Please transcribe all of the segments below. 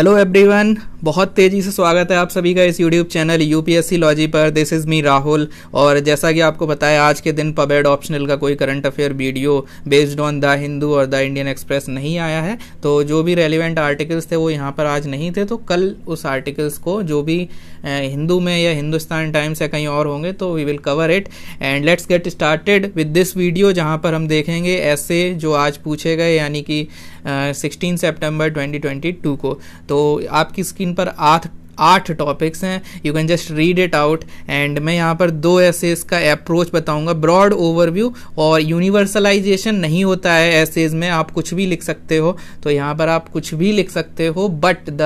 hello everyone बहुत तेज़ी से स्वागत है आप सभी का इस यूट्यूब चैनल यूपीएससी लॉजी पर दिस इज़ मी राहुल और जैसा कि आपको पता है आज के दिन पबेड ऑप्शनल का कोई current affair video based on the Hindu और द इंडियन एक्सप्रेस नहीं आया है तो जो भी रेलिवेंट आर्टिकल्स थे वो यहाँ पर आज नहीं थे तो कल उस आर्टिकल्स को जो भी हिंदू में या हिंदुस्तान टाइम्स या कहीं और होंगे तो we will cover it and let's get started with this video जहाँ पर हम देखेंगे ऐसे जो आज पूछे गए यानी कि sixteen September twenty twenty two को तो आपकी स्क्रीन पर आठ आठ टॉपिक्स हैं you can just read it out and मैं यहाँ पर दो एसेज का अप्रोच बताऊंगा ब्रॉड ओवरव्यू और यूनिवर्सलाइजेशन नहीं होता है एसेज में आप कुछ भी लिख सकते हो तो यहाँ पर आप कुछ भी लिख सकते हो but the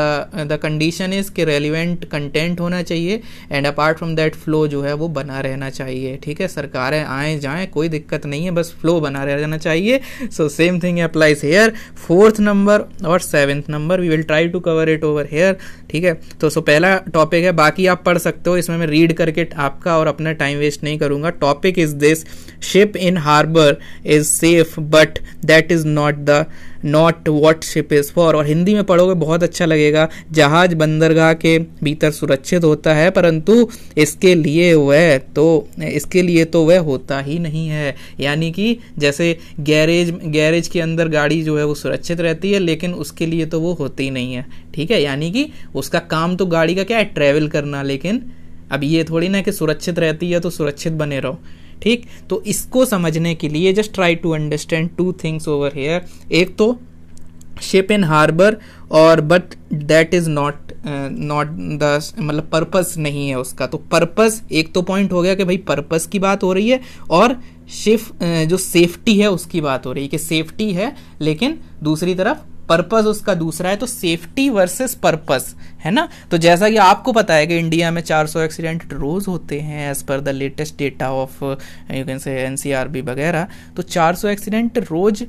the condition is के रेलिवेंट कंटेंट होना चाहिए and apart from that flow जो है वो बना रहना चाहिए ठीक है सरकारें आए जाएँ कोई दिक्कत नहीं है बस फ्लो बना रहना चाहिए so same thing applies here fourth number और seventh number we will try to cover it over here ठीक है तो सो पहला टॉपिक है बाकी आप पढ़ सकते हो इसमें मैं रीड करके आपका और अपना टाइम वेस्ट नहीं करूंगा topic is this ship in harbour is safe but that is not the not what ship is for और हिंदी में पढ़ोगे बहुत अच्छा लगेगा जहाज बंदरगाह के भीतर सुरक्षित होता है परंतु इसके लिए वह तो इसके लिए तो वह होता ही नहीं है यानी कि जैसे गैरेज गैरेज के अंदर गाड़ी जो है वो सुरक्षित रहती है लेकिन उसके लिए तो वो होती ही नहीं है ठीक है यानी कि उसका काम तो गाड़ी का क्या है ट्रैवल करना लेकिन अब ये थोड़ी ना कि सुरक्षित रहती है तो सुरक्षित बने रहो ठीक तो इसको समझने के लिए just try to understand two things over here एक तो शिप इन हार्बर और but that is not not the मतलब पर्पस नहीं है उसका तो पर्पस एक तो पॉइंट हो गया कि भाई पर्पस की बात हो रही है और शिफ uh, जो सेफ्टी है उसकी बात हो रही है कि सेफ्टी है लेकिन दूसरी तरफ पर्पस उसका दूसरा है तो सेफ्टी वर्सेस पर्पस है ना तो जैसा कि आपको पता है कि इंडिया में 400 एक्सीडेंट रोज होते हैं as per the latest data of you can say NCRB वगैरह तो 400 एक्सीडेंट रोज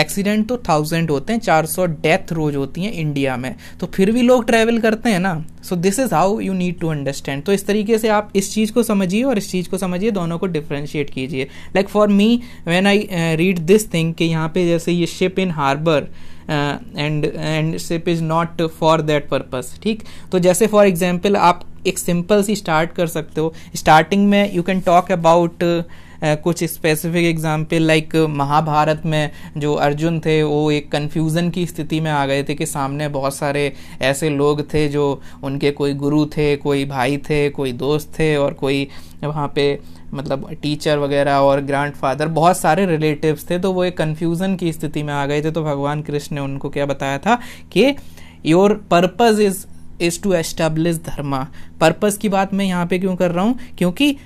एक्सीडेंट तो थाउजेंड होते हैं 400 डेथ रोज होती हैं इंडिया में तो फिर भी लोग ट्रैवल करते हैं ना so this is how you need to understand तो इस तरीके से आप इस चीज़ को समझिए और इस चीज़ को समझिए दोनों को डिफ्रेंशिएट कीजिए like for me when I read this thing कि यहाँ पे जैसे ये ship in harbour and and ship is not for that purpose ठीक तो जैसे फॉर एग्जाम्पल आप एक सिंपल सी स्टार्ट कर सकते हो स्टार्टिंग में यू कैन टॉक अबाउट कुछ स्पेसिफिक एग्जाम्पल लाइक महाभारत में जो अर्जुन थे वो एक कन्फ्यूज़न की स्थिति में आ गए थे कि सामने बहुत सारे ऐसे लोग थे जो उनके कोई गुरु थे कोई भाई थे कोई दोस्त थे और कोई वहाँ पे मतलब टीचर वगैरह और ग्रैंड फादर बहुत सारे रिलेटिव्स थे तो वो एक कन्फ्यूज़न की स्थिति में आ गए थे तो भगवान कृष्ण ने उनको क्या बताया था कि your purpose is is to establish dharma purpose की बात मैं यहाँ पे क्यों कर रहा हूँ क्योंकि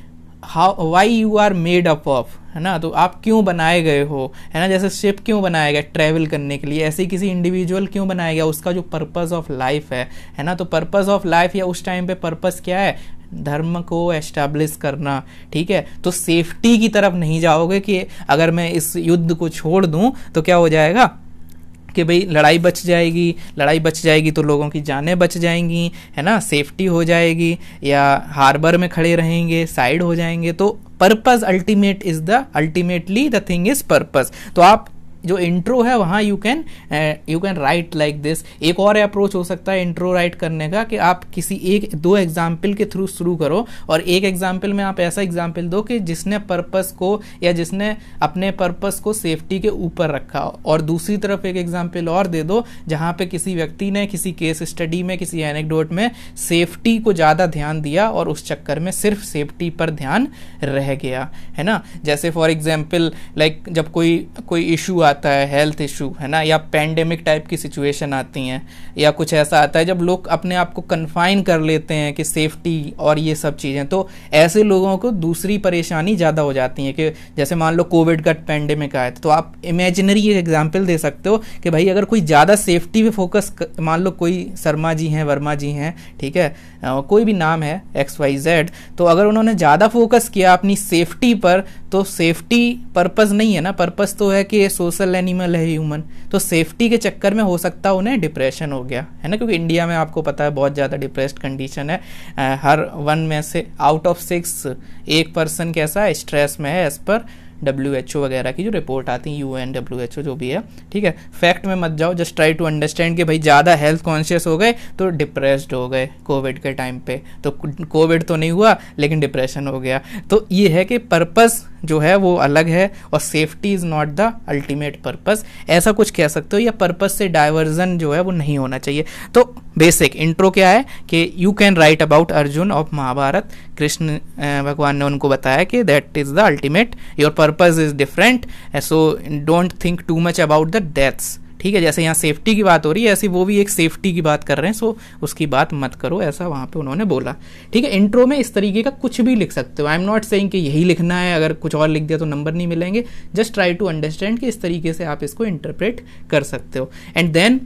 how why you are made up of है ना तो आप क्यों बनाए गए हो है ना जैसे शिप क्यों बनाया गया ट्रैवल करने के लिए ऐसे किसी इंडिविजुअल क्यों बनाया गया उसका जो पर्पज़ ऑफ लाइफ है है ना तो पर्पज़ ऑफ लाइफ या उस टाइम पे पर्पज़ क्या है धर्म को एस्टैब्लिश करना ठीक है तो सेफ्टी की तरफ नहीं जाओगे कि अगर मैं इस युद्ध को छोड़ दूँ तो क्या हो जाएगा कि भाई लड़ाई बच जाएगी लड़ाई बच जाएगी तो लोगों की जानें बच जाएंगी है ना सेफ्टी हो जाएगी या हार्बर में खड़े रहेंगे साइड हो जाएंगे तो purpose ultimate is the ultimately the thing is purpose तो आप जो इंट्रो है वहाँ you can you can write like this एक और अप्रोच हो सकता है इंट्रो राइट करने का कि आप किसी एक दो एग्जाम्पल के थ्रू शुरू करो और एक एग्जाम्पल में आप ऐसा एग्जाम्पल दो कि जिसने पर्पस को या जिसने अपने पर्पस को सेफ्टी के ऊपर रखा और दूसरी तरफ एक एग्जाम्पल और दे दो जहाँ पे किसी व्यक्ति ने किसी केस स्टडी में किसी एनेक्डोट में सेफ्टी को ज़्यादा ध्यान दिया और उस चक्कर में सिर्फ सेफ्टी पर ध्यान रह गया है ना जैसे फॉर एग्जाम्पल लाइक जब कोई कोई इशू आता आता है हेल्थ इशू है ना या पेंडेमिक टाइप की सिचुएशन आती हैं या कुछ ऐसा आता है जब लोग अपने आप को कन्फाइन कर लेते हैं कि सेफ्टी और ये सब चीज़ें तो ऐसे लोगों को दूसरी परेशानी ज़्यादा हो जाती है कि जैसे मान लो कोविड का पेंडेमिक आया तो आप इमेजिनरी एक एग्जाम्पल दे सकते हो कि भाई अगर कोई ज़्यादा सेफ्टी पे फोकस मान लो कोई शर्मा जी हैं वर्मा जी हैं ठीक है कोई भी नाम है एक्स वाई जेड तो अगर उन्होंने ज़्यादा फोकस किया अपनी सेफ्टी पर तो सेफ्टी पर्पस नहीं है ना पर्पस तो है कि ये सोशल एनिमल है ह्यूमन तो सेफ्टी के चक्कर में हो सकता है उन्हें डिप्रेशन हो गया है ना क्योंकि इंडिया में आपको पता है बहुत ज़्यादा डिप्रेस्ड कंडीशन है आ, हर वन में से आउट ऑफ सिक्स एक पर्सन कैसा स्ट्रेस में है एज पर डब्ल्यू एच ओ वगैरह की जो रिपोर्ट आती है U N W H O जो भी है ठीक है फैक्ट में मत जाओ जस्ट ट्राई टू अंडरस्टैंड कि भाई ज़्यादा हेल्थ कॉन्शियस हो गए तो डिप्रेस्ड हो गए कोविड के टाइम पे तो कोविड तो नहीं हुआ लेकिन डिप्रेशन हो गया तो ये है कि पर्पज़ जो है वो अलग है और safety is not the ultimate purpose ऐसा कुछ कह सकते हो या पर्पस से डाइवर्जन जो है वो नहीं होना चाहिए तो बेसिक इंट्रो क्या है कि you can write about Arjun of Mahabharat Krishna भगवान ने उनको बताया कि that is the ultimate your purpose is different so don't think too much about the deaths ठीक है जैसे यहाँ सेफ्टी की बात हो रही है ऐसी वो भी एक सेफ्टी की बात कर रहे हैं सो उसकी बात मत करो ऐसा वहाँ पे उन्होंने बोला ठीक है इंट्रो में इस तरीके का कुछ भी लिख सकते हो आई एम नॉट सेइंग कि यही लिखना है अगर कुछ और लिख दिया तो नंबर नहीं मिलेंगे जस्ट ट्राई टू अंडरस्टैंड कि इस तरीके से आप इसको इंटरप्रेट कर सकते हो and then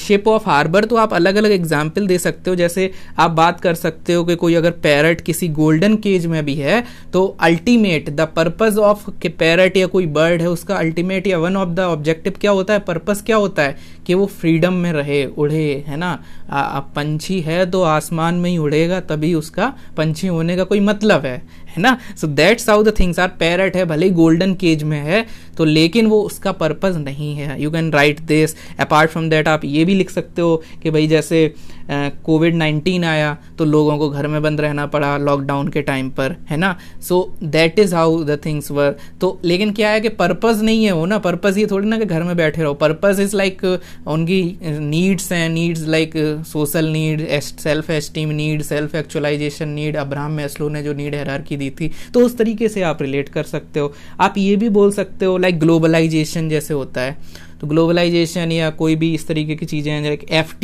ship of harbour तो आप अलग अलग एग्जाम्पल दे सकते हो जैसे आप बात कर सकते हो कि कोई अगर पैरट किसी गोल्डन केज में भी है तो अल्टीमेट द पर्पज ऑफ के पैरट या कोई बर्ड है उसका अल्टीमेट या वन ऑफ द ऑब्जेक्टिव क्या होता है पर्पज़ क्या होता है कि वो फ्रीडम में रहे उड़े है ना पंछी है तो आसमान में ही उड़ेगा तभी उसका पंछी होने का कोई मतलब है है ना so that's how the things are parrot है भले ही गोल्डन केज में है तो लेकिन वो उसका पर्पज नहीं है you can write this apart from that आप ये भी लिख सकते हो कि भाई जैसे कोविड uh, नाइन्टीन आया तो लोगों को घर में बंद रहना पड़ा लॉकडाउन के टाइम पर है ना so that is how the things were तो लेकिन क्या है कि पर्पज़ नहीं है वो ना पर्पज़ ये थोड़ी ना कि घर में बैठे रहो पर्पज़ इज़ लाइक उनकी नीड्स uh, हैं needs like social need self esteem need self actualization need Abraham Maslow ने जो नीड की दी थी तो उस तरीके से आप रिलेट कर सकते हो आप ये भी बोल सकते हो लाइक ग्लोबलाइजेशन जैसे होता है तो ग्लोबलाइजेशन या कोई भी इस तरीके की चीज़ें हैं जैसे एफ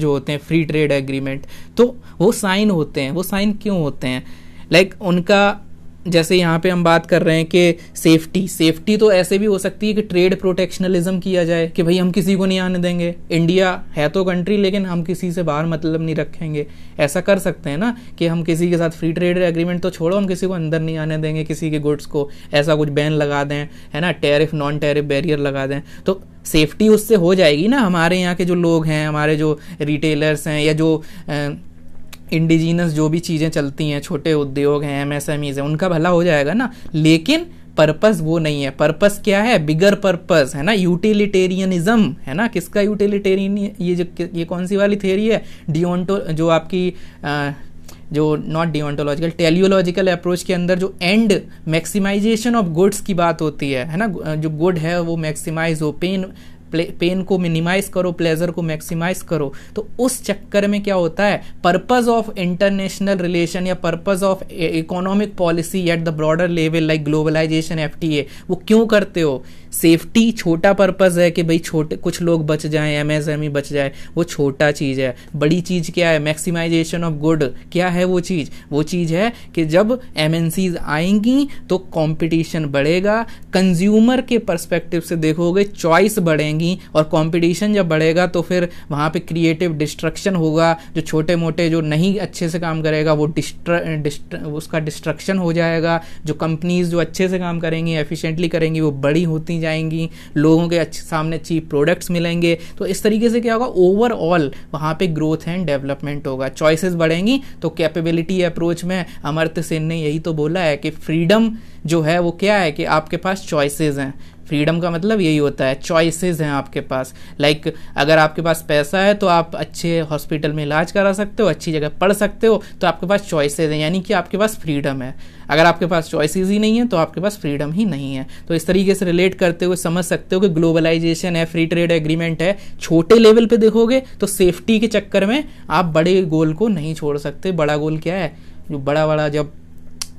जो होते हैं फ्री ट्रेड एग्रीमेंट तो वो साइन होते हैं वो साइन क्यों होते हैं लाइक like, उनका जैसे यहाँ पे हम बात कर रहे हैं कि सेफ्टी सेफ्टी तो ऐसे भी हो सकती है कि ट्रेड प्रोटेक्शनलिज्म किया जाए कि भाई हम किसी को नहीं आने देंगे इंडिया है तो कंट्री लेकिन हम किसी से बाहर मतलब नहीं रखेंगे ऐसा कर सकते हैं ना कि हम किसी के साथ फ्री ट्रेड एग्रीमेंट तो छोड़ो हम किसी को अंदर नहीं आने देंगे किसी के गुड्स को ऐसा कुछ बैन लगा दें है ना टैरिफ नॉन टैरिफ बैरियर लगा दें तो सेफ्टी उससे हो जाएगी ना हमारे यहाँ के जो लोग हैं हमारे जो रिटेलर्स हैं या जो आ, इंडिजीनस जो भी चीज़ें चलती हैं छोटे उद्योग हैं एम ईज हैं उनका भला हो जाएगा ना लेकिन पर्पस वो नहीं है पर्पस क्या है बिगर पर्पस है ना यूटिलिटेरियनिज्म है ना किसका यूटिलिटेरियन ये जो ये कौन सी वाली थेरी है डिओंटो जो आपकी आ, जो नॉट डिओंटोलॉजिकल टेलियोलॉजिकल अप्रोच के अंदर जो एंड मैक्सिमाइजेशन ऑफ गुड्स की बात होती है है ना जो गुड है वो मैक्सिमाइज हो पेन पेन को मिनिमाइज करो प्लेजर को मैक्सिमाइज करो तो उस चक्कर में क्या होता है पर्पज ऑफ इंटरनेशनल रिलेशन या purpose of economic policy at the broader level like globalisation एफ वो क्यों करते हो सेफ्टी छोटा पर्पज़ है कि भाई छोटे कुछ लोग बच जाए एम एस एम ई बच जाए वो छोटा चीज़ है बड़ी चीज़ क्या है मैक्सिमाइजेशन ऑफ गुड क्या है वो चीज़ वो चीज़ है कि जब एम एन सीज आएंगी तो कॉम्पिटिशन बढ़ेगा कंज्यूमर के परस्पेक्टिव से देखोगे चॉइस बढ़ेंगी और कॉम्पिटिशन जब बढ़ेगा तो फिर वहाँ पर क्रिएटिव डिस्ट्रक्शन होगा जो छोटे मोटे जो नहीं अच्छे से काम करेगा वो डिस्ट्र, डिस्ट्र उसका डिस्ट्रक्शन हो जाएगा जो कंपनीज जो अच्छे से काम करेंगी एफिशिएंटली करेंगी वो बड़ी होती जाएंगी लोगों के अच्छे सामने अच्छी प्रोडक्ट्स मिलेंगे तो इस तरीके से क्या होगा ओवरऑल वहाँ पे ग्रोथ एंड डेवलपमेंट होगा चॉइसेस बढ़ेंगी तो कैपेबिलिटी अप्रोच में अमर्त सेन ने यही तो बोला है कि फ्रीडम जो है वो क्या है कि आपके पास चॉइसेस हैं फ्रीडम का मतलब यही होता है चॉइसेस हैं आपके पास लाइक like, अगर आपके पास पैसा है तो आप अच्छे हॉस्पिटल में इलाज करा सकते हो अच्छी जगह पढ़ सकते हो तो आपके पास चॉइसेस हैं यानी कि आपके पास फ्रीडम है अगर आपके पास चॉइसेस ही नहीं है तो आपके पास फ्रीडम ही नहीं है तो इस तरीके से रिलेट करते हुए समझ सकते हो कि ग्लोबलाइजेशन है फ्री ट्रेड एग्रीमेंट है छोटे लेवल पे देखोगे तो सेफ्टी के चक्कर में आप बड़े गोल को नहीं छोड़ सकते बड़ा गोल क्या है जो बड़ा बड़ा जब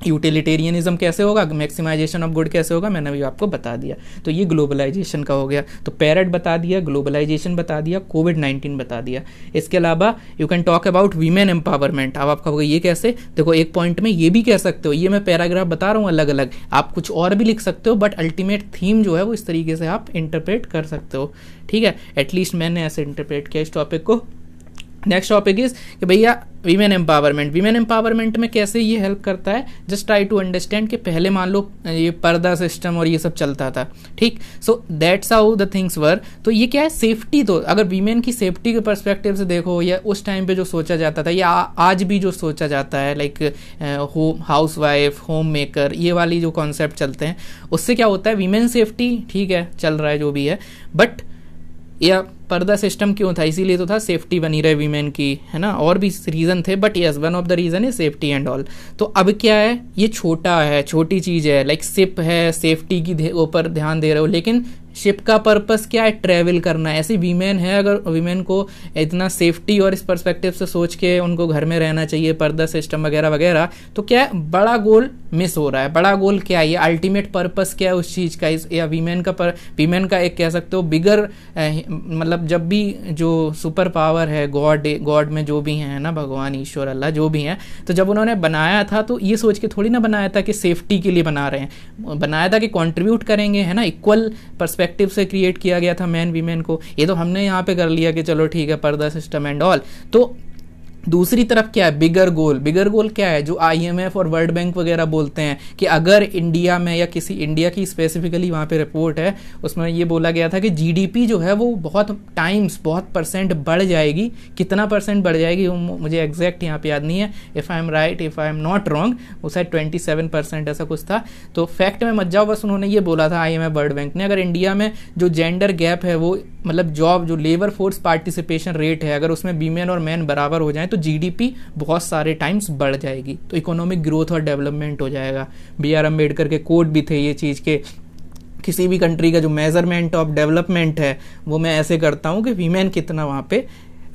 यूटिलिटेरियनिज्म कैसे होगा मैक्सिमाइजेशन ऑफ गुड कैसे होगा मैंने अभी आपको बता दिया तो ये ग्लोबलाइजेशन का हो गया तो पैरट बता दिया ग्लोबलाइजेशन बता दिया कोविड नाइन्टीन बता दिया इसके अलावा you can talk about women empowerment अब आपका होगा ये कैसे देखो एक पॉइंट में ये भी कह सकते हो ये मैं पैराग्राफ बता रहा हूँ अलग अलग आप कुछ और भी लिख सकते हो बट अल्टीमेट थीम जो है वो इस तरीके से आप इंटरप्रेट कर सकते हो ठीक है एटलीस्ट मैंने ऐसे इंटरप्रेट किया इस टॉपिक को नेक्स्ट टॉपिक इज कि भैया वीमेन एम्पावरमेंट वीमेन एम्पावरमेंट में कैसे ये हेल्प करता है जस्ट ट्राई टू अंडरस्टैंड कि पहले मान लो ये पर्दा सिस्टम और ये सब चलता था ठीक so that's how the things were तो ये क्या है सेफ्टी तो अगर वीमेन की सेफ्टी के परस्पेक्टिव से देखो या उस टाइम पे जो सोचा जाता था या आज भी जो सोचा जाता है like home house wife home maker ये वाली जो कॉन्सेप्ट चलते हैं उससे क्या होता है वीमेन सेफ्टी ठीक है चल रहा है जो भी है बट या पर्दा सिस्टम क्यों था इसीलिए तो था सेफ्टी बनी रहे वीमेन की है ना और भी रीज़न थे but yes one of the reason is safety and all तो अब क्या है ये छोटा है छोटी चीज़ है लाइक सिप है सेफ्टी की ऊपर ध्यान दे रहे हो लेकिन शिप का पर्पस क्या है ट्रेवल करना है ऐसी वीमेन है अगर वीमेन को इतना सेफ्टी और इस परस्पेक्टिव से सोच के उनको घर में रहना चाहिए पर्दा सिस्टम वगैरह वगैरह तो क्या है बड़ा गोल मिस हो रहा है बड़ा गोल क्या है अल्टीमेट पर्पस क्या है उस चीज़ का इस या वीमेन का पर वीमेन का एक कह सकते हो बिगर मतलब जब भी जो सुपर पावर है गॉड गॉड में जो भी हैं ना भगवान ईश्वर अल्लाह जो भी हैं तो जब उन्होंने बनाया था तो ये सोच के थोड़ी ना बनाया था कि सेफ्टी के लिए बना रहे हैं बनाया था कि कॉन्ट्रीब्यूट करेंगे है ना इक्वल परस्पेक्टिव परस्पेक्टिव से क्रिएट किया गया था मैन वीमेन को ये तो हमने यहाँ पे कर लिया कि चलो ठीक है पर्दा सिस्टम एंड ऑल तो दूसरी तरफ क्या है बिगर गोल बिगर गोल क्या है जो आईएमएफ और वर्ल्ड बैंक वगैरह बोलते हैं कि अगर इंडिया में या किसी इंडिया की स्पेसिफिकली वहाँ पे रिपोर्ट है उसमें ये बोला गया था कि जीडीपी जो है वो बहुत टाइम्स बहुत परसेंट बढ़ जाएगी कितना परसेंट बढ़ जाएगी वो मुझे एग्जैक्ट यहाँ पे याद नहीं है if I am right if I am not wrong वो शायद ट्वेंटी सेवन परसेंट ऐसा कुछ था तो फैक्ट में मत जाओ बस उन्होंने ये बोला था आई वर्ल्ड बैंक ने अगर इंडिया में जो जेंडर गैप है वो मतलब जॉब जो लेबर फोर्स पार्टिसिपेशन रेट है अगर उसमें वीमेन और मैन बराबर हो जाए तो जीडीपी बहुत सारे टाइम्स बढ़ जाएगी तो इकोनॉमिक ग्रोथ और डेवलपमेंट हो जाएगा बी आर अम्बेडकर के कोट भी थे ये चीज़ के किसी भी कंट्री का जो मेजरमेंट ऑफ डेवलपमेंट है वो मैं ऐसे करता हूँ कि वीमेन कितना वहाँ पे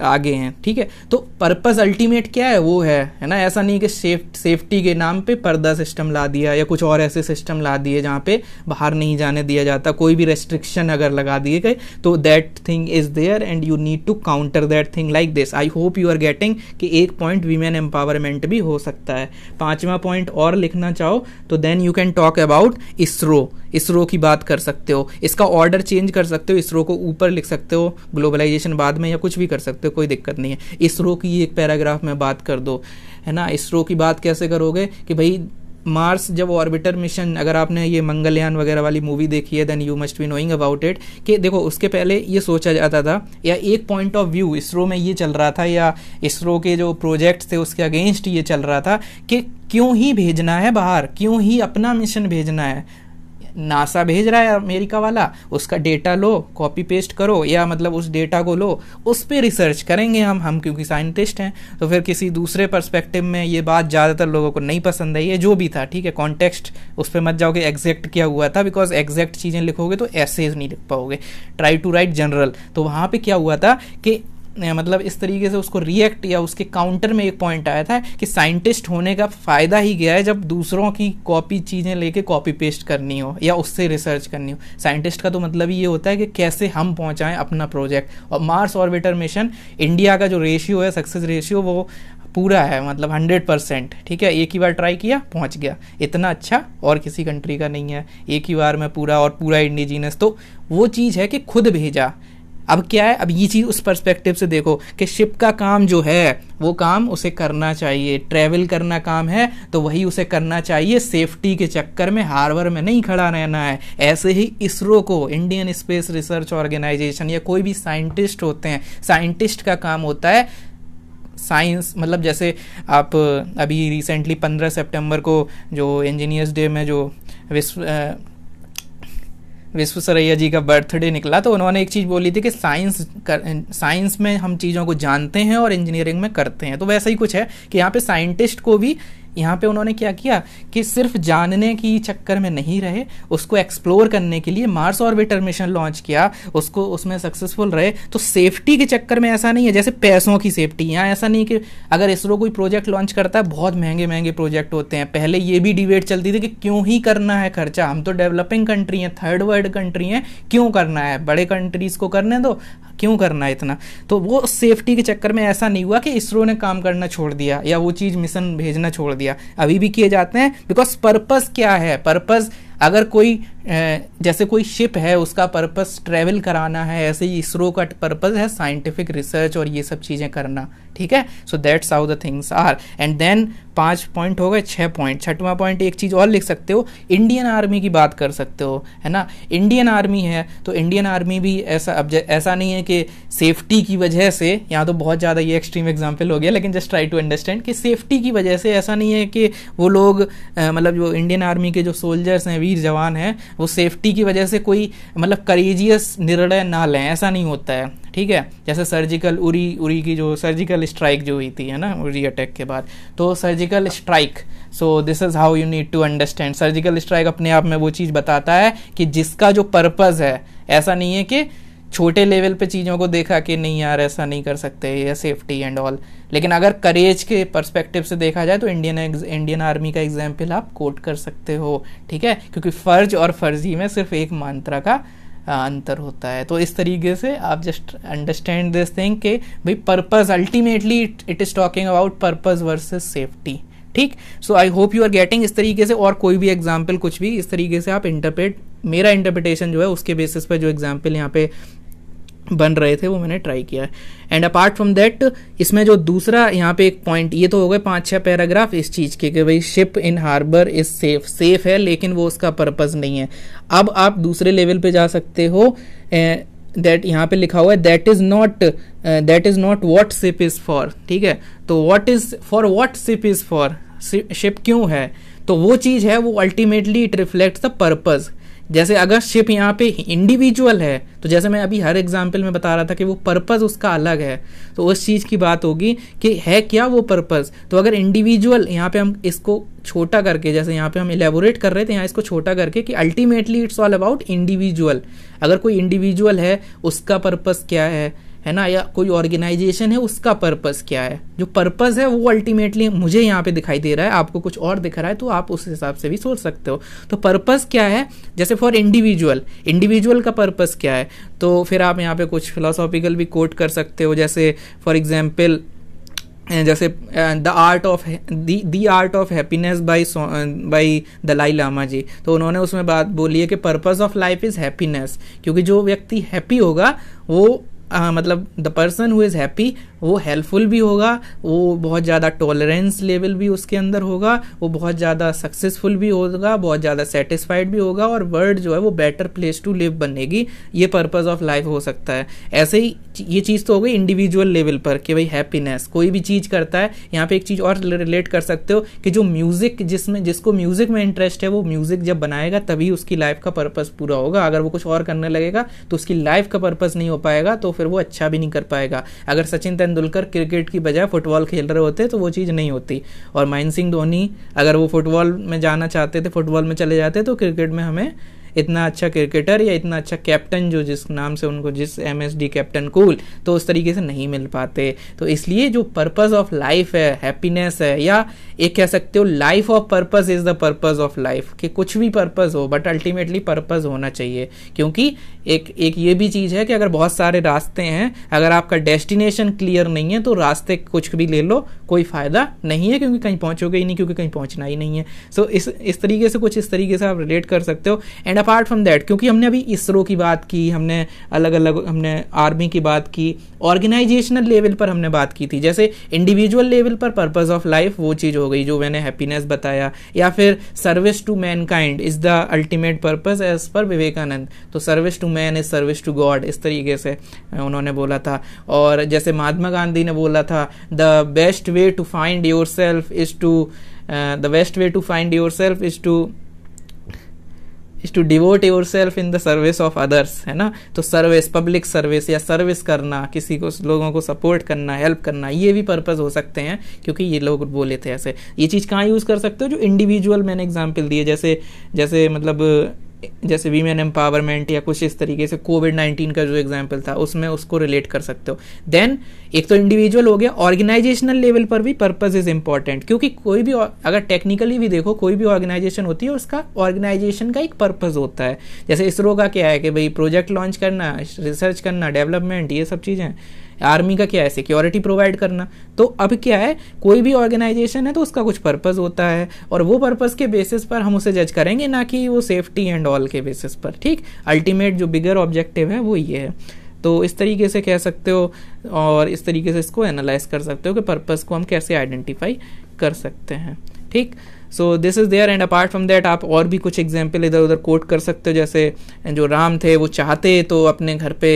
आगे हैं ठीक है तो पर्पस अल्टीमेट क्या है वो है है ना ऐसा नहीं कि सेफ सेफ्टी के नाम पे पर्दा सिस्टम ला दिया या कुछ और ऐसे सिस्टम ला दिए जहाँ पे बाहर नहीं जाने दिया जाता कोई भी रेस्ट्रिक्शन अगर लगा दिए गए तो that thing is there and you need to counter that thing like this I hope you are getting कि एक पॉइंट वीमेन एम्पावरमेंट भी हो सकता है पांचवा पॉइंट और लिखना चाहो तो then you can talk about ISRO ISRO की बात कर सकते हो इसका ऑर्डर चेंज कर सकते हो इसरो को ऊपर लिख सकते हो ग्लोबलाइजेशन बाद में या कुछ भी कर सकते हो कोई दिक्कत नहीं है इसरो की एक पैराग्राफ में बात कर दो है ना इसरो की बात कैसे करोगे कि भाई मार्स जब ऑर्बिटर मिशन अगर आपने ये मंगलयान वगैरह वाली मूवी देखी है then you must be knowing about it कि देखो उसके पहले ये सोचा जाता था या एक पॉइंट ऑफ व्यू इसरो में ये चल रहा था या इसरो के जो प्रोजेक्ट थे उसके अगेंस्ट ये चल रहा था कि क्यों ही भेजना है बाहर क्यों ही अपना मिशन भेजना है नासा भेज रहा है अमेरिका वाला उसका डेटा लो कॉपी पेस्ट करो या मतलब उस डेटा को लो उस पर रिसर्च करेंगे हम हम क्योंकि साइंटिस्ट हैं तो फिर किसी दूसरे परस्पेक्टिव में ये बात ज़्यादातर लोगों को नहीं पसंद आई है जो भी था ठीक है कॉन्टेक्स्ट उस पर मत जाओगे एग्जैक्ट क्या हुआ था बिकॉज एग्जैक्ट चीज़ें लिखोगे तो ऐसे नहीं लिख पाओगे ट्राई टू राइट जनरल तो वहाँ पर क्या हुआ था कि मतलब इस तरीके से उसको रिएक्ट या उसके काउंटर में एक पॉइंट आया था कि साइंटिस्ट होने का फ़ायदा ही गया है जब दूसरों की कॉपी चीज़ें लेके कॉपी पेस्ट करनी हो या उससे रिसर्च करनी हो साइंटिस्ट का तो मतलब ये होता है कि कैसे हम पहुँचाएँ अपना प्रोजेक्ट और मार्स ऑर्बिटर मिशन इंडिया का जो रेशियो है सक्सेस रेशियो वो पूरा है मतलब हंड्रेड परसेंट ठीक है एक ही बार ट्राई किया पहुंच गया इतना अच्छा और किसी कंट्री का नहीं है एक ही बार में पूरा और पूरा इंडिजीनस तो वो चीज़ है कि खुद भेजा अब क्या है अब ये चीज़ उस परस्पेक्टिव से देखो कि शिप का काम जो है वो काम उसे करना चाहिए ट्रैवल करना काम है तो वही उसे करना चाहिए सेफ्टी के चक्कर में हार्बर में नहीं खड़ा रहना है ऐसे ही इसरो को इंडियन स्पेस रिसर्च ऑर्गेनाइजेशन या कोई भी साइंटिस्ट होते हैं साइंटिस्ट का काम होता है साइंस मतलब जैसे आप अभी रिसेंटली 15 सितंबर को जो इंजीनियर्स डे में जो विश्व सरैया जी का बर्थडे निकला तो उन्होंने एक चीज़ बोली थी कि साइंस कर साइंस में हम चीज़ों को जानते हैं और इंजीनियरिंग में करते हैं तो वैसा ही कुछ है कि यहाँ पे साइंटिस्ट को भी यहाँ पे उन्होंने क्या किया कि सिर्फ जानने की चक्कर में नहीं रहे उसको एक्सप्लोर करने के लिए मार्स ऑर्बिटर मिशन लॉन्च किया उसको उसमें सक्सेसफुल रहे तो सेफ्टी के चक्कर में ऐसा नहीं है जैसे पैसों की सेफ्टी यहाँ ऐसा नहीं कि अगर इसरो कोई प्रोजेक्ट लॉन्च करता है बहुत महंगे महंगे प्रोजेक्ट होते हैं पहले ये भी डिबेट चलती थी कि क्यों ही करना है खर्चा हम तो डेवलपिंग कंट्री हैं थर्ड वर्ल्ड कंट्री हैं क्यों करना है बड़े कंट्रीज़ को करने दो क्यों करना है इतना तो वो सेफ्टी के चक्कर में ऐसा नहीं हुआ कि इसरो ने काम करना छोड़ दिया या वो चीज़ मिशन भेजना छोड़ दिया अभी भी किए जाते हैं बिकॉज पर्पज़ क्या है पर्पज़ अगर कोई जैसे कोई शिप है उसका पर्पस ट्रैवल कराना है ऐसे ही इसरो का पर्पस है साइंटिफिक रिसर्च और ये सब चीज़ें करना ठीक है so that's how the things are and then पाँच पॉइंट हो गए छः पॉइंट छठवां पॉइंट एक चीज़ और लिख सकते हो इंडियन आर्मी की बात कर सकते हो है ना इंडियन आर्मी है तो इंडियन आर्मी भी ऐसा अब ऐसा नहीं है कि सेफ्टी की वजह से यहाँ तो बहुत ज़्यादा ये एक्सट्रीम एग्जाम्पल हो गया लेकिन जस्ट ट्राई टू अंडरस्टैंड कि सेफ्टी की वजह से ऐसा नहीं है कि वो लोग मतलब जो इंडियन आर्मी के जो सोल्जर्स हैं वीर जवान हैं वो सेफ्टी की वजह से कोई मतलब करेजियस निर्णय ना लें ऐसा नहीं होता है ठीक है जैसे सर्जिकल उरी उरी की जो सर्जिकल स्ट्राइक जो हुई थी है ना उरी अटैक के बाद तो surgical strike so this is how you need to understand surgical strike अपने आप में वो चीज़ बताता है कि जिसका जो पर्पज़ है ऐसा नहीं है कि छोटे लेवल पे चीज़ों को देखा कि नहीं यार ऐसा नहीं कर सकते या सेफ्टी एंड ऑल लेकिन अगर करेज के परस्पेक्टिव से देखा जाए तो इंडियन इंडियन आर्मी का एग्जाम्पल आप कोट कर सकते हो ठीक है क्योंकि फ़र्ज और फर्जी में सिर्फ एक मात्रा का अंतर होता है तो इस तरीके से आप जस्ट अंडरस्टैंड दिस थिंग के भाई purpose ultimately it is talking about purpose versus safety ठीक so I hope you are getting इस तरीके से और कोई भी एग्जाम्पल कुछ भी इस तरीके से आप इंटरप्रेट मेरा इंटरप्रिटेशन जो है उसके बेसिस पर जो एग्जाम्पल यहाँ पे बन रहे थे वो मैंने ट्राई किया है एंड अपार्ट फ्रॉम दैट इसमें जो दूसरा यहाँ पे एक पॉइंट ये तो हो गए पाँच छः पैराग्राफ इस चीज़ के कि भाई ship in harbour is safe safe है लेकिन वो उसका पर्पज़ नहीं है अब आप दूसरे लेवल पे जा सकते हो दैट eh, यहाँ पे लिखा हुआ है that is not that is not what ship is for ठीक है तो what is for what ship is for ship क्यों है तो वो चीज़ है वो ultimately it reflect the purpose जैसे अगर शिप यहाँ पे इंडिविजुअल है तो जैसे मैं अभी हर एग्जाम्पल में बता रहा था कि वो पर्पज़ उसका अलग है तो उस चीज़ की बात होगी कि है क्या वो पर्पज़ तो अगर इंडिविजुअल यहाँ पे हम इसको छोटा करके जैसे यहाँ पे हम इलेबोरेट कर रहे थे यहाँ इसको छोटा करके कि ultimately it's all about individual अगर कोई इंडिविजुअल है उसका पर्पज़ क्या है है ना या कोई ऑर्गेनाइजेशन है उसका पर्पस क्या है जो पर्पस है वो अल्टीमेटली मुझे यहाँ पे दिखाई दे रहा है आपको कुछ और दिख रहा है तो आप उस हिसाब से भी सोच सकते हो तो पर्पस क्या है जैसे फॉर इंडिविजुअल इंडिविजुअल का पर्पस क्या है तो फिर आप यहाँ पे कुछ फिलोसॉफिकल भी कोट कर सकते हो जैसे फॉर एग्जाम्पल जैसे the art of the art of happiness by by Dalai Lama ji तो उन्होंने उसमें बात बोली है कि purpose of life is happiness क्योंकि जो व्यक्ति हैप्पी होगा वो हाँ, मतलब the person who is happy वो हेल्पफुल भी होगा वो बहुत ज़्यादा टॉलरेंस लेवल भी उसके अंदर होगा वो बहुत ज़्यादा सक्सेसफुल भी होगा बहुत ज़्यादा सेटिस्फाइड भी होगा और वर्ल्ड जो है वो बेटर प्लेस टू लिव बनेगी ये पर्पज़ ऑफ लाइफ हो सकता है ऐसे ही ये चीज़ तो हो गई इंडिविजुअल लेवल पर कि भाई हैप्पीनेस कोई भी चीज़ करता है यहाँ पे एक चीज़ और रिलेट कर सकते हो कि जो म्यूज़िक जिसमें जिसको म्यूज़िक में इंटरेस्ट है वो म्यूज़िक जब बनाएगा तभी उसकी लाइफ का पर्पज़ पूरा होगा अगर वो कुछ और करने लगेगा तो उसकी लाइफ का पर्पज़ नहीं हो पाएगा तो फिर वो अच्छा भी नहीं कर पाएगा अगर सचिन तेंदुलकर तेंदुलकर क्रिकेट की बजाय फुटबॉल खेल रहे होते तो वो चीज़ नहीं होती और महेंद्र सिंह धोनी अगर वो फुटबॉल में जाना चाहते थे फुटबॉल में चले जाते तो क्रिकेट में हमें इतना अच्छा क्रिकेटर या इतना अच्छा कैप्टन जो जिस नाम से उनको जिस M S D captain cool तो उस तरीके से नहीं मिल पाते तो इसलिए जो पर्पज़ ऑफ लाइफ है हैप्पीनेस है या एक कह सकते हो life of purpose is the purpose of life कि कुछ भी पर्पज़ हो बट अल्टीमेटली पर्पज़ होना चाहिए क्योंकि एक एक ये भी चीज़ है कि अगर बहुत सारे रास्ते हैं अगर आपका डेस्टिनेशन क्लियर नहीं है तो रास्ते कुछ भी ले लो कोई फ़ायदा नहीं है क्योंकि कहीं पहुंचोगे ही नहीं क्योंकि कहीं पहुंचना ही नहीं है सो so, इस इस तरीके से कुछ इस तरीके से आप रिलेट कर सकते हो एंड अपार्ट फ्रॉम दैट क्योंकि हमने अभी इसरो की बात की हमने अलग अलग हमने आर्मी की बात की ऑर्गेनाइजेशनल लेवल पर हमने बात की थी जैसे इंडिविजुअल लेवल पर पर्पज ऑफ लाइफ वो चीज़ हो गई जो मैंने हैप्पीनेस बताया या फिर service to mankind is the ultimate purpose as per Vivekananda तो service to man is service to God इस तरीके से उन्होंने बोला था और जैसे महात्मा गांधी ने बोला था the best way way to find yourself is to uh, the best way to find yourself is to is to devote yourself in the service of others है ना तो सर्विस पब्लिक सर्विस या सर्विस करना किसी को लोगों को support करना हेल्प करना ये भी पर्पज हो सकते हैं क्योंकि ये लोग बोले थे ऐसे ये चीज़ कहाँ यूज़ कर सकते हो जो इंडिविजुअल मैंने एग्जाम्पल दिए जैसे जैसे मतलब जैसे वीमेन एम्पावरमेंट या कुछ इस तरीके से कोविड नाइन्टीन का जो एग्जाम्पल था उसमें उसको रिलेट कर सकते हो देन एक तो इंडिविजुअल हो गया ऑर्गेनाइजेशनल लेवल पर भी पर्पज इज इंपॉर्टेंट क्योंकि कोई भी अगर टेक्निकली भी देखो कोई भी ऑर्गेनाइजेशन होती है उसका ऑर्गेनाइजेशन का एक पर्पज होता है जैसे इसरो का क्या है कि भाई प्रोजेक्ट लॉन्च करना रिसर्च करना डेवलपमेंट ये सब चीज़ें आर्मी का क्या है सिक्योरिटी प्रोवाइड करना तो अब क्या है कोई भी ऑर्गेनाइजेशन है तो उसका कुछ पर्पज़ होता है और वो पर्पज़ के बेसिस पर हम उसे जज करेंगे ना कि वो सेफ्टी एंड ऑल के बेसिस पर ठीक अल्टीमेट जो बिगर ऑब्जेक्टिव है वो ये है तो इस तरीके से कह सकते हो और इस तरीके से इसको एनालाइज कर सकते हो कि पर्पज़ को हम कैसे आइडेंटिफाई कर सकते हैं ठीक so this is there and apart from that आप और भी कुछ एग्जाम्पल इधर उधर कोट कर सकते हो जैसे जो राम थे वो चाहते तो अपने घर पे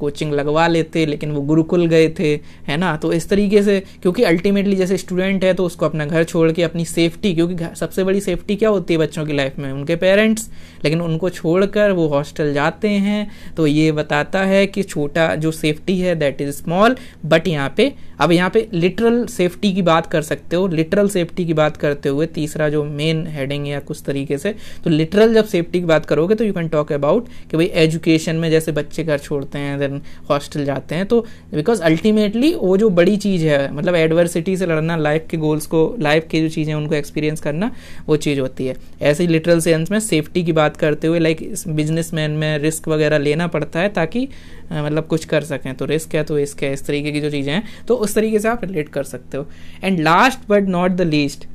कोचिंग लगवा लेते लेकिन वो गुरुकुल गए थे है ना तो इस तरीके से क्योंकि अल्टीमेटली जैसे स्टूडेंट है तो उसको अपना घर छोड़ के अपनी सेफ्टी क्योंकि सबसे बड़ी सेफ्टी क्या होती है बच्चों की लाइफ में उनके पेरेंट्स लेकिन उनको छोड़कर वो हॉस्टल जाते हैं तो ये बताता है कि छोटा जो सेफ्टी है दैट इज़ स्मॉल बट यहाँ पे अब यहाँ पे लिटरल सेफ्टी की बात कर सकते हो लिटरल सेफ्टी की बात करते हुए तीसरा जो मेन हेडिंग या कुछ तरीके से तो लिटरल जब सेफ्टी की बात करोगे तो यू कैन टॉक अबाउट कि भाई एजुकेशन में जैसे बच्चे घर छोड़ते हैं देन हॉस्टल जाते हैं तो बिकॉज अल्टीमेटली वो जो बड़ी चीज़ है मतलब एडवर्सिटी से लड़ना लाइफ के गोल्स को लाइफ की जो चीज़ें उनको एक्सपीरियंस करना वो चीज़ होती है ऐसे लिटरल सेंस में सेफ्टी की बात करते हुए लाइक बिजनेस मैन में रिस्क वगैरह लेना पड़ता है ताकि मतलब कुछ कर सकें तो रिस्क है तो रिस्क है इस तरीके की जो चीज़ें हैं तो उस तरीके से आप रिलेट कर सकते हो and last but not the least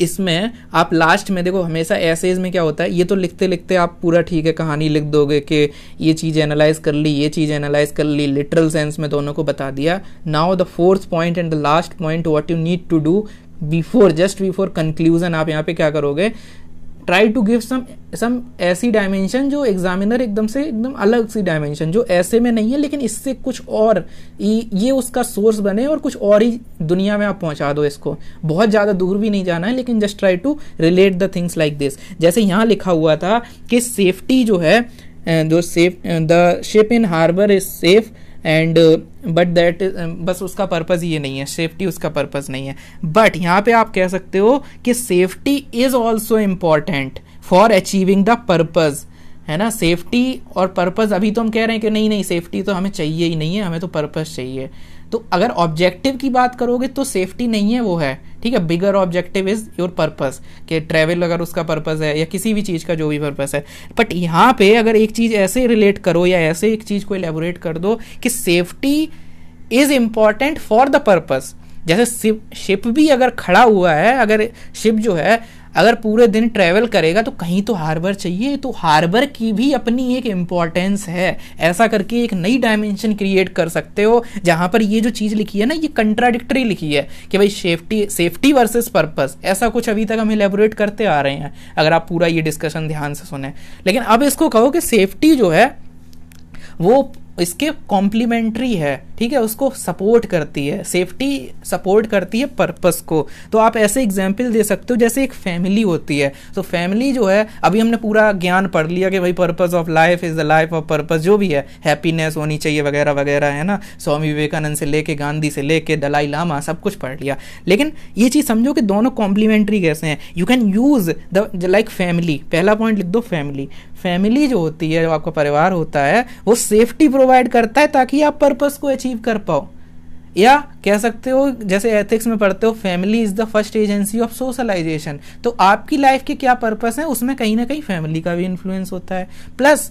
इसमें आप लास्ट में देखो हमेशा ऐसेज में क्या होता है ये तो लिखते लिखते आप पूरा ठीक है कहानी लिख दोगे कि ये चीज़ एनालाइज कर ली ये चीज़ एनालाइज कर ली लिटरल सेंस में दोनों को बता दिया now the fourth point and the last point what you need to do before just before conclusion आप यहाँ पे क्या करोगे try to give some some ऐसी डायमेंशन जो एग्जामिनर एकदम से एकदम अलग सी डायमेंशन जो ऐसे में नहीं है लेकिन इससे कुछ और ये उसका सोर्स बने और कुछ और ही दुनिया में आप पहुंचा दो इसको बहुत ज़्यादा दूर भी नहीं जाना है लेकिन just try to relate the things like this जैसे यहाँ लिखा हुआ था कि सेफ्टी जो है जो safe the ship in harbour is safe and but that बस उसका पर्पज़ ये नहीं है सेफ्टी उसका पर्पज़ नहीं है बट यहाँ पे आप कह सकते हो कि safety is also important for achieving the purpose है ना सेफ्टी और पर्पज़ अभी तो हम कह रहे हैं कि नहीं नहीं सेफ्टी तो हमें चाहिए ही नहीं है हमें तो पर्पज़ चाहिए तो अगर ऑब्जेक्टिव की बात करोगे तो सेफ्टी नहीं है वो है ठीक है bigger objective is your purpose कि ट्रैवल अगर उसका पर्पस है या किसी भी चीज़ का जो भी पर्पस है बट यहाँ पे अगर एक चीज़ ऐसे रिलेट करो या ऐसे एक चीज़ को एलेबोरेट कर दो कि safety is important for the purpose जैसे शिप भी अगर खड़ा हुआ है अगर शिप जो है अगर पूरे दिन ट्रैवल करेगा तो कहीं तो हार्बर चाहिए तो हार्बर की भी अपनी एक इम्पॉर्टेंस है ऐसा करके एक नई डायमेंशन क्रिएट कर सकते हो जहाँ पर ये जो चीज़ लिखी है ना ये कंट्राडिक्टरी लिखी है कि भाई सेफ्टी सेफ्टी वर्सेस पर्पस ऐसा कुछ अभी तक हम इलेबोरेट करते आ रहे हैं अगर आप पूरा ये डिस्कशन ध्यान से सुने लेकिन अब इसको कहो कि सेफ्टी जो है वो इसके कॉम्प्लीमेंट्री है ठीक है उसको सपोर्ट करती है सेफ्टी सपोर्ट करती है पर्पस को तो आप ऐसे एग्जाम्पल दे सकते हो जैसे एक फैमिली होती है तो फैमिली जो है अभी हमने पूरा ज्ञान पढ़ लिया कि भाई purpose of life is the life of purpose जो भी है हैप्पीनेस होनी चाहिए वगैरह वगैरह है ना स्वामी विवेकानंद से लेके गांधी से लेके दलाई लामा सब कुछ पढ़ लिया लेकिन ये चीज़ समझो कि दोनों कॉम्प्लीमेंट्री कैसे हैं you can use the like family पहला पॉइंट लिख दो फैमिली फैमिली जो होती है जो आपका परिवार होता है वो सेफ्टी प्रोवाइड करता है ताकि आप पर्पस को अचीव अचीव कर पाओ या कह सकते हो जैसे एथिक्स में पढ़ते हो family is the first agency of socialisation तो आपकी लाइफ के क्या पर्पस है उसमें कहीं ना कहीं फैमिली का भी इन्फ्लुएंस होता है प्लस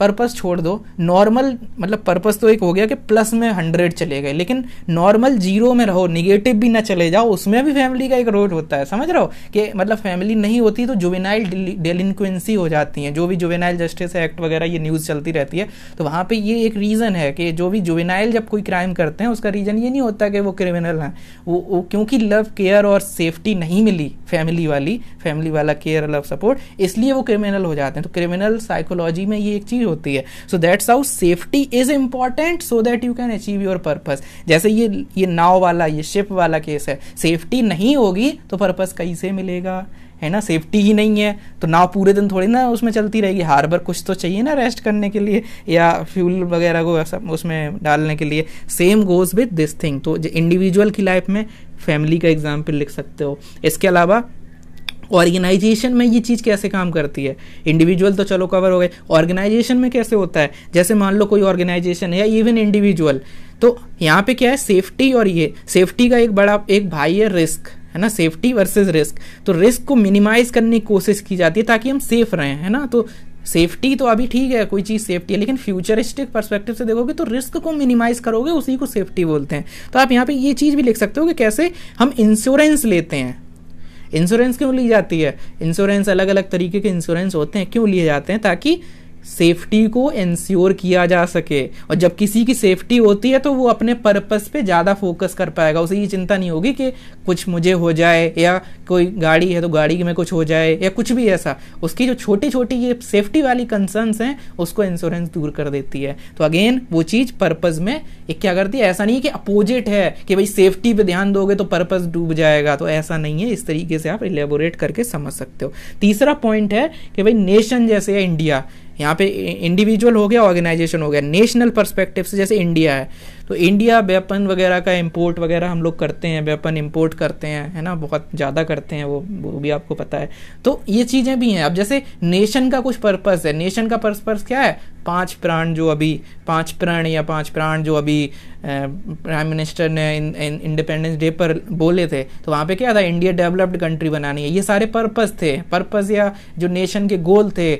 पर्पस छोड़ दो नॉर्मल मतलब पर्पस तो एक हो गया कि प्लस में हंड्रेड चले गए लेकिन नॉर्मल जीरो में रहो निगेटिव भी ना चले जाओ उसमें भी फैमिली का एक रोल होता है समझ रहे हो कि मतलब फैमिली नहीं होती तो जुवेनाइल डेलिक्वेंसी हो जाती है जो भी जुवेनाइल जस्टिस एक्ट वगैरह ये न्यूज़ चलती रहती है तो वहाँ पर ये एक रीज़न है कि जो भी जुवेनाइल जब कोई क्राइम करते हैं उसका रीज़न ये नहीं होता कि वो क्रिमिनल हैं वो, वो क्योंकि लव केयर और सेफ्टी नहीं मिली फैमिली वाली फैमिली वाला केयर लव सपोर्ट इसलिए वो क्रिमिनल हो जाते हैं तो क्रिमिनल साइकोलॉजी में ये एक चीज़ होती है so that's how safety is important so that you can achieve your purpose जैसे ये ये नाव वाला ये शिप वाला केस है सेफ्टी नहीं होगी तो पर्पज कहीं से मिलेगा है ना सेफ्टी ही नहीं है तो नाव पूरे दिन थोड़ी ना उसमें चलती रहेगी हार्बर कुछ तो चाहिए ना रेस्ट करने के लिए या फ्यूल वगैरह को सब उसमें डालने के लिए same goes with this thing तो इंडिविजुअल की लाइफ में फैमिली का एग्जाम्पल लिख सकते हो इसके अलावा ऑर्गेनाइजेशन में ये चीज़ कैसे काम करती है इंडिविजुअल तो चलो कवर हो गए ऑर्गेनाइजेशन में कैसे होता है जैसे मान लो कोई ऑर्गेनाइजेशन है या इवन इंडिविजुअल तो यहाँ पे क्या है सेफ्टी और ये सेफ्टी का एक बड़ा एक भाई है रिस्क है ना सेफ्टी वर्सेस रिस्क तो रिस्क को मिनिमाइज करने की कोशिश की जाती है ताकि हम सेफ रहें है ना तो सेफ्टी तो अभी ठीक है कोई चीज़ सेफ्टी है लेकिन फ्यूचरिस्टिक परस्पेक्टिव से देखोगे तो रिस्क को मिनिमाइज करोगे उसी को सेफ्टी बोलते हैं तो आप यहाँ पे ये चीज़ भी लिख सकते हो कि कैसे हम इंश्योरेंस लेते हैं इंश्योरेंस क्यों ली जाती है इंश्योरेंस अलग अलग तरीके के इंश्योरेंस होते हैं क्यों लिए जाते हैं ताकि सेफ्टी को इंश्योर किया जा सके और जब किसी की सेफ्टी होती है तो वो अपने पर्पस पे ज़्यादा फोकस कर पाएगा उसे ये चिंता नहीं होगी कि कुछ मुझे हो जाए या कोई गाड़ी है तो गाड़ी में कुछ हो जाए या कुछ भी ऐसा उसकी जो छोटी छोटी ये सेफ्टी वाली कंसर्नस हैं उसको इंश्योरेंस दूर कर देती है तो अगेन वो चीज़ पर्पज में एक क्या करती है ऐसा नहीं कि अपोजिट है कि भाई सेफ्टी पर ध्यान दोगे तो पर्पज डूब जाएगा तो ऐसा नहीं है इस तरीके से आप इलेबोरेट करके समझ सकते हो तीसरा पॉइंट है कि भाई नेशन जैसे है इंडिया यहाँ पे इंडिविजुअल हो गया ऑर्गेनाइजेशन हो गया नेशनल परस्पेक्टिव से जैसे इंडिया है तो इंडिया वेपन वगैरह का इम्पोर्ट वगैरह हम लोग करते हैं वेपन इम्पोर्ट करते हैं है ना बहुत ज़्यादा करते हैं वो वो भी आपको पता है तो ये चीज़ें भी हैं अब जैसे नेशन का कुछ पर्पज़ है नेशन का पर्पस क्या है पांच प्राण जो अभी पांच प्राण या पांच प्राण जो अभी प्राइम मिनिस्टर ने इंडिपेंडेंस डे पर बोले थे तो वहाँ पे क्या था इंडिया डेवलप्ड कंट्री बनानी है ये सारे पर्पस थे पर्पस या जो नेशन के गोल थे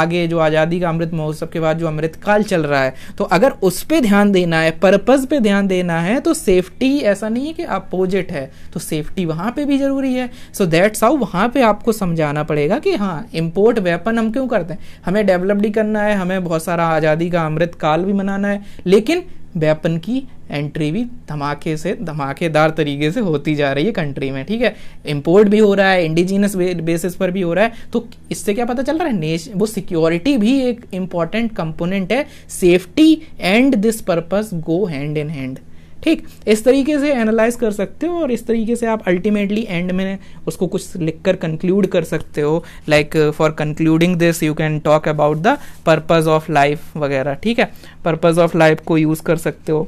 आगे जो आज़ादी का अमृत महोत्सव के बाद जो अमृतकाल चल रहा है तो अगर उस पर ध्यान देना है पर्पस पर्पज़ पे ध्यान देना है तो सेफ्टी ऐसा नहीं है कि अपोजिट है तो सेफ्टी वहां पे भी ज़रूरी है सो दैट्स हाउ वहां पे आपको समझाना पड़ेगा कि हाँ इम्पोर्ट वेपन हम क्यों करते हैं हमें डेवलप्ड ही करना है हमें बहुत सारा आज़ादी का अमृत काल भी मनाना है लेकिन वेपन की एंट्री भी धमाके से धमाकेदार तरीके से होती जा रही है कंट्री में ठीक है इम्पोर्ट भी हो रहा है इंडिजीनस बेसिस पर भी हो रहा है तो इससे क्या पता चल रहा है नेश वो सिक्योरिटी भी एक इम्पॉर्टेंट कंपोनेंट है safety and this purpose go hand in hand ठीक इस तरीके से एनालाइज कर सकते हो और इस तरीके से आप अल्टीमेटली एंड में उसको कुछ लिख कर कंक्लूड कर सकते हो like for concluding this you can talk about the purpose of life वगैरह ठीक है पर्पज़ ऑफ लाइफ को यूज़ कर सकते हो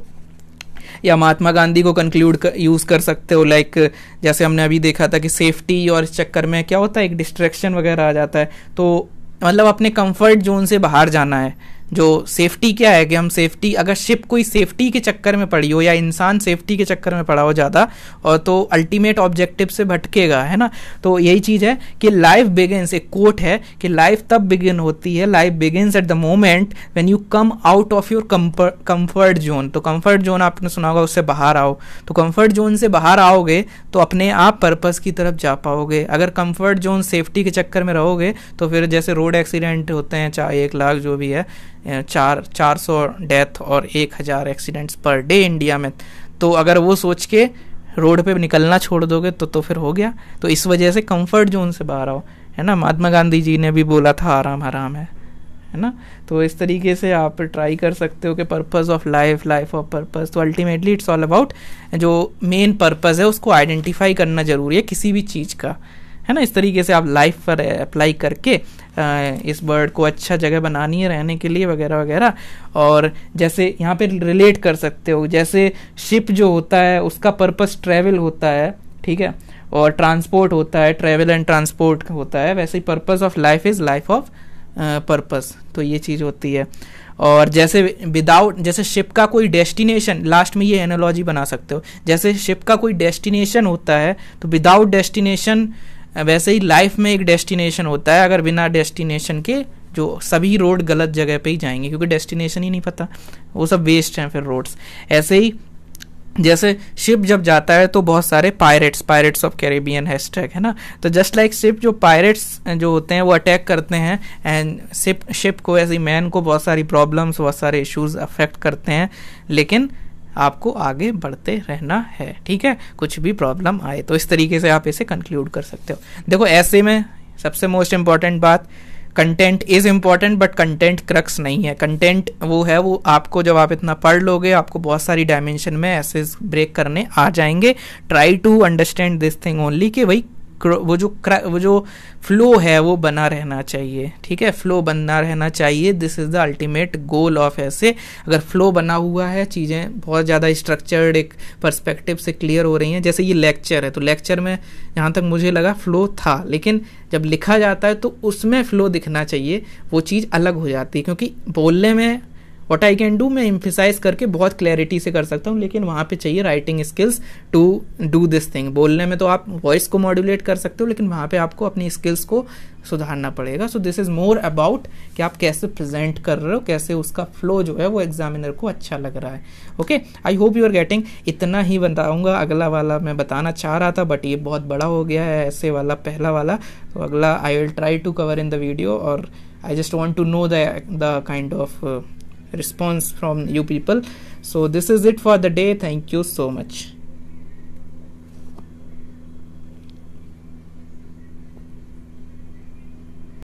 या महात्मा गांधी को कंक्लूड कर, यूज़ कर सकते हो लाइक जैसे हमने अभी देखा था कि सेफ्टी और इस चक्कर में क्या होता है एक डिस्ट्रैक्शन वगैरह आ जाता है तो मतलब अपने कंफर्ट जोन से बाहर जाना है जो सेफ्टी क्या है कि हम सेफ्टी अगर शिप कोई सेफ्टी के चक्कर में पड़ी हो या इंसान सेफ्टी के चक्कर में पड़ा हो ज़्यादा और तो अल्टीमेट ऑब्जेक्टिव से भटकेगा है ना तो यही चीज़ है कि लाइफ बिगिनस एक कोट है कि लाइफ तब बिगिन होती है life begins at the moment when you come out of your comfort zone तो कम्फर्ट जोन आपने सुना होगा उससे बाहर आओ तो कम्फर्ट जोन से बाहर आओगे तो अपने आप पर्पज़ की तरफ जा पाओगे अगर कम्फर्ट जोन सेफ्टी के चक्कर में रहोगे तो फिर जैसे रोड एक्सीडेंट होते हैं चाहे एक लाख जो भी है चार चार सौ डेथ और एक हज़ार एक्सीडेंट्स पर डे इंडिया में तो अगर वो सोच के रोड पे निकलना छोड़ दोगे तो तो फिर हो गया तो इस वजह से कंफर्ट जोन से बाहर आओ है ना महात्मा गांधी जी ने भी बोला था आराम आराम है है ना तो इस तरीके से आप ट्राई कर सकते हो कि purpose of life life of purpose तो अल्टीमेटली इट्स ऑल अबाउट जो मेन पर्पस है उसको आइडेंटिफाई करना जरूरी है किसी भी चीज़ का है ना इस तरीके से आप लाइफ पर अप्लाई करके इस वर्ड को अच्छा जगह बनानी है रहने के लिए वगैरह वगैरह और जैसे यहाँ पे रिलेट कर सकते हो जैसे शिप जो होता है उसका पर्पस ट्रैवल होता है ठीक है और ट्रांसपोर्ट होता है ट्रैवल एंड ट्रांसपोर्ट होता है वैसे ही purpose of life is life of purpose तो ये चीज़ होती है और जैसे विदाउट जैसे शिप का कोई डेस्टिनेशन लास्ट में ये एनोलॉजी बना सकते हो जैसे शिप का कोई डेस्टिनेशन होता है तो विदाउट डेस्टिनेशन वैसे ही लाइफ में एक डेस्टिनेशन होता है अगर बिना डेस्टिनेशन के जो सभी रोड गलत जगह पे ही जाएंगे क्योंकि डेस्टिनेशन ही नहीं पता वो सब वेस्ट हैं फिर रोड्स ऐसे ही जैसे शिप जब जाता है तो बहुत सारे pirates pirates of Caribbean hashtag है ना तो जस्ट लाइक शिप जो पायरेट्स जो होते हैं वो अटैक करते हैं एंड शिप शिप को ऐसे मैन को बहुत सारी प्रॉब्लम्स बहुत सारे इश्यूज अफेक्ट करते हैं लेकिन आपको आगे बढ़ते रहना है ठीक है कुछ भी प्रॉब्लम आए तो इस तरीके से आप इसे कंक्लूड कर सकते हो देखो ऐसे में सबसे मोस्ट इंपॉर्टेंट बात content is important but content crux नहीं है कंटेंट वो है वो आपको जब आप इतना पढ़ लोगे आपको बहुत सारी डायमेंशन में ऐसे ब्रेक करने आ जाएंगे try to understand this thing only कि भाई वो जो वो जो फ्लो है वो बना रहना चाहिए ठीक है फ्लो बना रहना चाहिए this is the ultimate goal of ऐसे अगर फ्लो बना हुआ है चीज़ें बहुत ज़्यादा स्ट्रक्चर्ड एक परस्पेक्टिव से क्लियर हो रही हैं जैसे ये लेक्चर है तो लेक्चर में जहाँ तक मुझे लगा फ्लो था लेकिन जब लिखा जाता है तो उसमें फ्लो दिखना चाहिए वो चीज़ अलग हो जाती है क्योंकि बोलने में वॉट आई कैन डू मैं इम्फिसाइज करके बहुत क्लैरिटी से कर सकता हूँ लेकिन वहाँ पे चाहिए writing skills to do this thing बोलने में तो आप वॉइस को मॉड्यूलेट कर सकते हो लेकिन वहाँ पे आपको अपनी स्किल्स को सुधारना पड़ेगा so this is more about कि आप कैसे प्रेजेंट कर रहे हो कैसे उसका फ्लो जो है वो एग्जामिनर को अच्छा लग रहा है okay I hope you are getting इतना ही बताऊंगा अगला वाला मैं बताना चाह रहा था बट ये बहुत बड़ा हो गया है ऐसे वाला पहला वाला तो अगला I will try to cover in the video और I just want to know the kind of response from you people so this is it for the day thank you so much